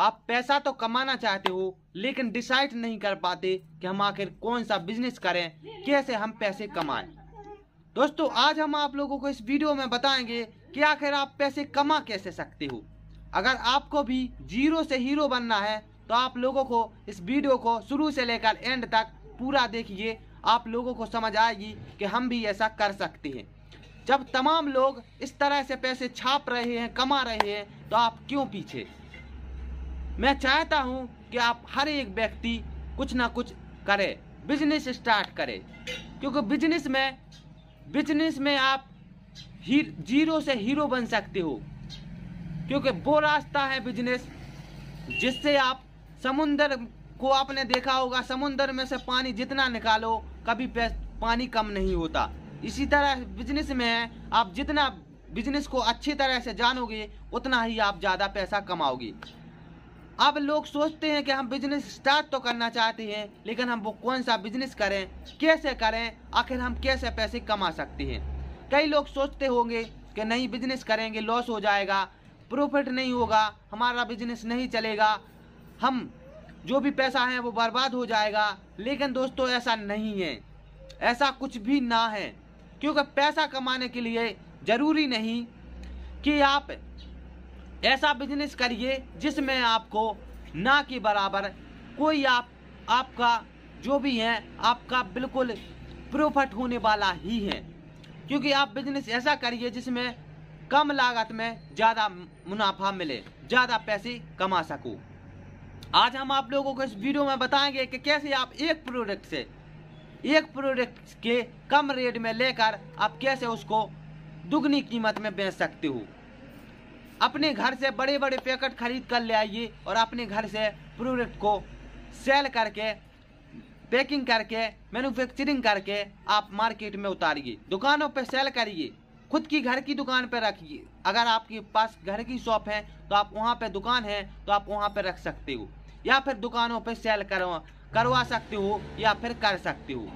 आप पैसा तो कमाना चाहते हो लेकिन डिसाइड नहीं कर पाते कि हम आखिर कौन सा बिजनेस करें कैसे हम पैसे कमाएं दोस्तों आज हम आप लोगों को इस वीडियो में बताएंगे कि आखिर आप पैसे कमा कैसे सकते हो अगर आपको भी जीरो से हीरो बनना है तो आप लोगों को इस वीडियो को शुरू से लेकर एंड तक पूरा देखिए आप लोगों को समझ आएगी कि हम भी ऐसा कर सकते हैं जब तमाम लोग इस तरह से पैसे छाप रहे हैं कमा रहे हैं तो आप क्यों पीछे मैं चाहता हूँ कि आप हर एक व्यक्ति कुछ ना कुछ करे बिजनेस स्टार्ट करे क्योंकि बिजनेस में बिजनेस में आप ही जीरो से हीरो बन सकते हो क्योंकि वो रास्ता है बिजनेस जिससे आप समुंदर को आपने देखा होगा समुंदर में से पानी जितना निकालो कभी पानी कम नहीं होता इसी तरह बिजनेस में आप जितना बिजनेस को अच्छी तरह से जानोगे उतना ही आप ज़्यादा पैसा कमाओगे अब लोग सोचते हैं कि हम बिजनेस स्टार्ट तो करना चाहते हैं लेकिन हम वो कौन सा बिजनेस करें कैसे करें आखिर हम कैसे पैसे कमा सकते हैं कई लोग सोचते होंगे कि नहीं बिजनेस करेंगे लॉस हो जाएगा प्रॉफिट नहीं होगा हमारा बिजनेस नहीं चलेगा हम जो भी पैसा है वो बर्बाद हो जाएगा लेकिन दोस्तों ऐसा नहीं है ऐसा कुछ भी ना है क्योंकि पैसा कमाने के लिए ज़रूरी नहीं कि आप ऐसा बिजनेस करिए जिसमें आपको ना के बराबर कोई आप आपका जो भी है आपका बिल्कुल प्रॉफिट होने वाला ही है क्योंकि आप बिजनेस ऐसा करिए जिसमें कम लागत में ज़्यादा मुनाफा मिले ज़्यादा पैसे कमा सको आज हम आप लोगों को इस वीडियो में बताएंगे कि कैसे आप एक प्रोडक्ट से एक प्रोडक्ट के कम रेट में लेकर आप कैसे उसको दुगनी कीमत में बेच सकते हो अपने घर से बड़े बड़े पैकेट खरीद कर ले आइए और अपने घर से प्रोडक्ट को सेल करके पैकिंग करके मैन्युफैक्चरिंग करके आप मार्केट में उतारिए दुकानों पर सेल करिए खुद की घर की दुकान पर रखिए अगर आपके पास घर की शॉप है तो आप वहाँ पर दुकान है तो आप वहाँ पर रख सकते हो या फिर दुकानों पर सेल करवा करवा सकते हो या फिर कर सकते हो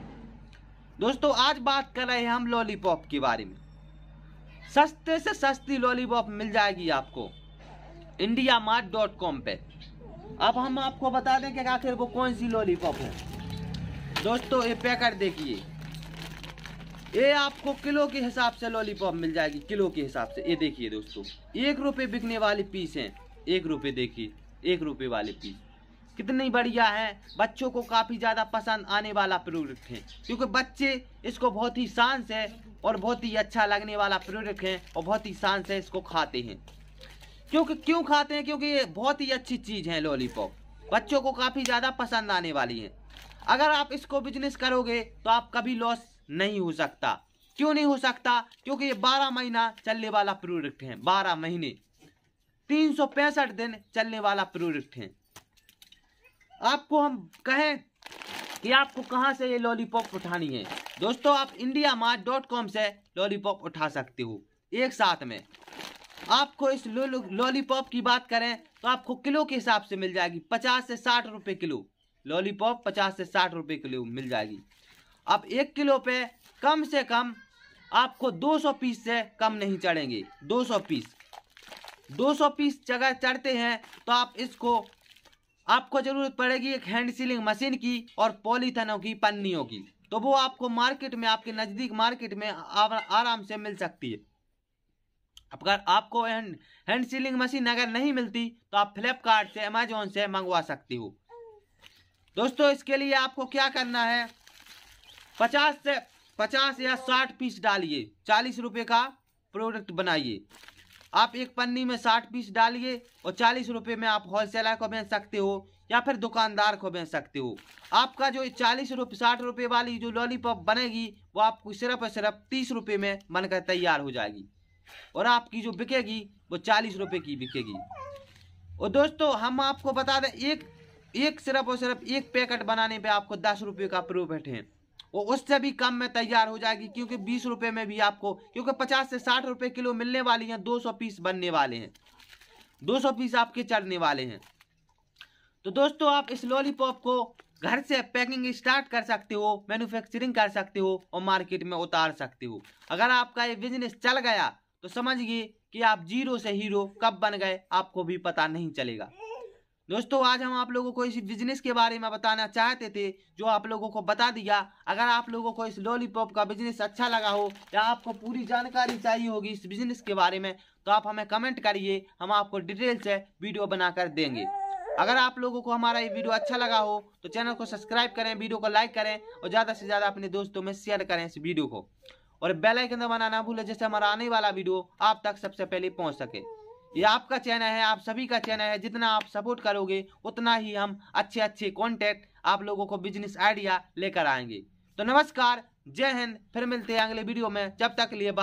दोस्तों आज बात कर रहे हैं हम लॉलीपॉप के बारे में सस्ते से सस्ती लॉलीपॉप मिल जाएगी आपको इंडिया मार्ट डॉट कॉम पर अब हम आपको बता दें कि आखिर वो कौन सी लॉलीपॉप है दोस्तों ये पैकर देखिए ये आपको किलो के हिसाब से लॉलीपॉप मिल जाएगी किलो के हिसाब से ये देखिए दोस्तों एक रुपये बिकने वाले पीस हैं एक रुपये देखिए एक रुपये वाले पीस कितनी बढ़िया है बच्चों को काफ़ी ज़्यादा पसंद आने वाला प्रोडक्ट है क्योंकि बच्चे इसको बहुत ही शान से और बहुत ही अच्छा लगने वाला प्रोडक्ट है और बहुत ही शान से इसको खाते हैं क्योंकि क्यों खाते हैं क्योंकि ये बहुत ही अच्छी चीज़ है लॉलीपॉप बच्चों को काफ़ी ज़्यादा पसंद आने वाली है अगर आप इसको बिजनेस करोगे तो आप कभी लॉस नहीं हो सकता क्यों नहीं हो सकता क्योंकि ये बारह महीना चलने वाला प्रोडक्ट है बारह महीने तीन दिन चलने वाला प्रोडक्ट है आपको हम कहें कि आपको कहाँ से ये लॉलीपॉप उठानी है दोस्तों आप इंडिया मार्ट डॉट कॉम से लॉलीपॉप उठा सकते हो एक साथ में आपको इस लॉलीपॉप की बात करें तो आपको किलो के हिसाब से मिल जाएगी पचास से साठ रुपये किलो लॉलीपॉप पचास से साठ रुपये किलो मिल जाएगी अब एक किलो पे कम से कम आपको 200 पीस से कम नहीं चढ़ेंगे 200 पीस 200 पीस जगह चढ़ते हैं तो आप इसको आपको जरूरत पड़ेगी एक हैंड सीलिंग मशीन की और पॉलीथनों की पन्नियों की तो वो आपको मार्केट में आपके नज़दीक मार्केट में आराम से मिल सकती है अगर आपको हैंड हैंड सीलिंग मशीन अगर नहीं मिलती तो आप फ्लिपकार्ट से अमेजोन से मंगवा सकती हो दोस्तों इसके लिए आपको क्या करना है पचास से पचास या साठ पीस डालिए चालीस रुपए का प्रोडक्ट बनाइए आप एक पन्नी में साठ पीस डालिए और चालीस रुपये में आप होलसेलर को बेच सकते हो या फिर दुकानदार को बेच सकते हो आपका जो चालीस रुपये साठ रुपये वाली जो लॉलीपॉप बनेगी वो आपको सिर्फ और सिर्फ तीस रुपये में बनकर तैयार हो जाएगी और आपकी जो बिकेगी वो चालीस रुपये की बिकेगी और दोस्तों हम आपको बता दें एक एक सिर्फ और सिर्फ एक पैकेट बनाने पे आपको दस रुपये का प्रोफिट है वो उससे भी कम में तैयार हो जाएगी क्योंकि बीस रुपए में भी आपको क्योंकि पचास से साठ रुपए किलो मिलने वाली हैं दो सौ पीस बनने वाले हैं दो सौ पीस आपके चढ़ने वाले हैं तो दोस्तों आप इस लॉलीपॉप को घर से पैकिंग स्टार्ट कर सकते हो मैन्युफैक्चरिंग कर सकते हो और मार्केट में उतार सकते हो अगर आपका ये बिजनेस चल गया तो समझिए कि आप जीरो से हीरो कब बन गए आपको भी पता नहीं चलेगा दोस्तों आज हम आप लोगों को इस बिजनेस के बारे में बताना चाहते थे जो आप लोगों को बता दिया अगर आप लोगों को इस लॉलीपॉप का बिजनेस अच्छा लगा हो या आपको पूरी जानकारी चाहिए होगी इस बिजनेस के बारे में तो आप हमें कमेंट करिए हम आपको डिटेल से वीडियो बनाकर देंगे अगर आप लोगों को हमारा ये वीडियो अच्छा लगा हो तो चैनल को सब्सक्राइब करें वीडियो को लाइक करें और ज़्यादा से ज़्यादा अपने दोस्तों में शेयर करें इस वीडियो को और बेलाइकन दबाना ना भूलें जैसे हमारा आने वाला वीडियो आप तक सबसे पहले पहुँच सके ये आपका चैनल है आप सभी का चैनल है जितना आप सपोर्ट करोगे उतना ही हम अच्छे अच्छे कॉन्टैक्ट आप लोगों को बिजनेस आइडिया लेकर आएंगे तो नमस्कार जय हिंद फिर मिलते हैं अगले वीडियो में जब तक लिए बात